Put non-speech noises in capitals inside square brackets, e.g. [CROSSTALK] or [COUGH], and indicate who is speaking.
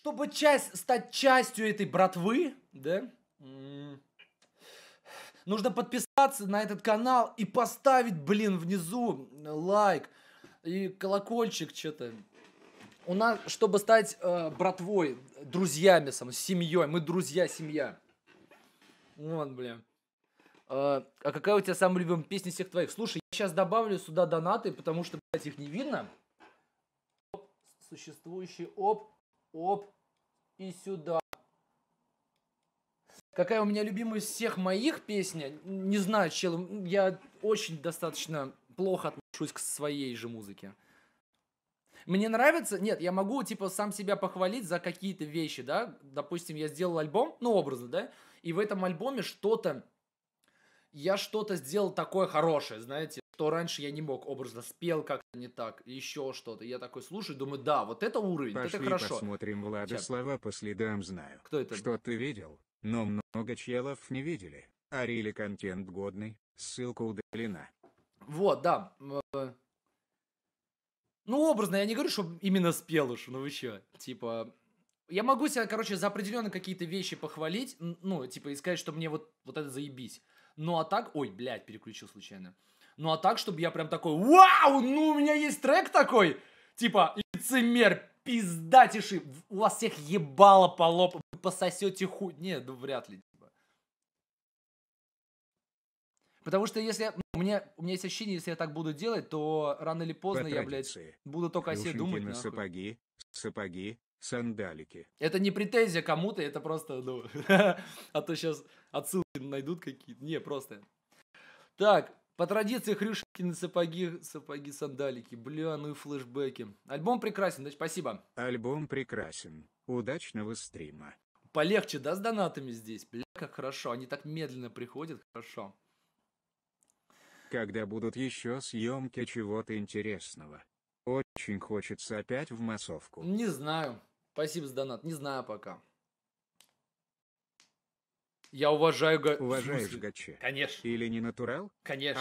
Speaker 1: чтобы часть, стать частью этой братвы, да, нужно подписаться на этот канал и поставить, блин, внизу лайк и колокольчик что-то. У нас, чтобы стать э, братвой, друзьями, сам, семьей, мы друзья, семья. Вот, блин. Э, а какая у тебя самая любимая песня всех твоих? Слушай, я сейчас добавлю сюда донаты, потому что, блядь, их не видно. Оп, существующий оп оп и сюда. Какая у меня любимая из всех моих песня? Не знаю, чел, я очень достаточно плохо отношусь к своей же музыке. Мне нравится, нет, я могу, типа, сам себя похвалить за какие-то вещи, да, допустим, я сделал альбом, ну, образно, да, и в этом альбоме что-то, я что-то сделал такое хорошее, знаете, то раньше я не мог образно спел как-то не так, еще что-то. Я такой слушаю, думаю, да, вот это уровень, Пошли это хорошо.
Speaker 2: посмотрим Владислава слова по следам знаю. Кто это? Что ты видел, но много челов не видели. А контент годный, ссылка удалена.
Speaker 1: Вот, да. Э. Ну, образно, я не говорю, что именно спел уж, ну вы чё, типа... Я могу себя, короче, за определенные какие-то вещи похвалить, ну, типа, и сказать, что мне вот, вот это заебись. Ну, а так... Ой, блядь, переключил случайно. Uh, ну а так, чтобы я прям такой, вау, ну у меня есть трек такой, типа, лицемер, пиздатиши, у вас всех ебало по лоб, вы пососете хуй. нет, ну вряд ли. Типа. Потому что если у ну, меня, у меня есть ощущение, если я так буду делать, то рано или поздно По я, блядь, буду только о себе думать. На
Speaker 2: сапоги, сапоги, сандалики.
Speaker 1: Это не претензия кому-то, это просто, ну, [LAUGHS] а то сейчас отсылки найдут какие-то. Не, просто. Так, по традиции хрюшкины сапоги, сапоги, сандалики. Бля, ну и флешбеки. Альбом прекрасен, значит, спасибо. Альбом прекрасен.
Speaker 2: Удачного стрима.
Speaker 1: Полегче, да, с донатами здесь? Бля, как хорошо. Они так медленно приходят, хорошо.
Speaker 2: Когда будут еще съемки чего-то интересного? Очень хочется опять в массовку. Не знаю. Спасибо за
Speaker 1: донат. Не знаю пока.
Speaker 2: Я уважаю га... Уважаешь Гаче? Конечно. Или не натурал? Конечно.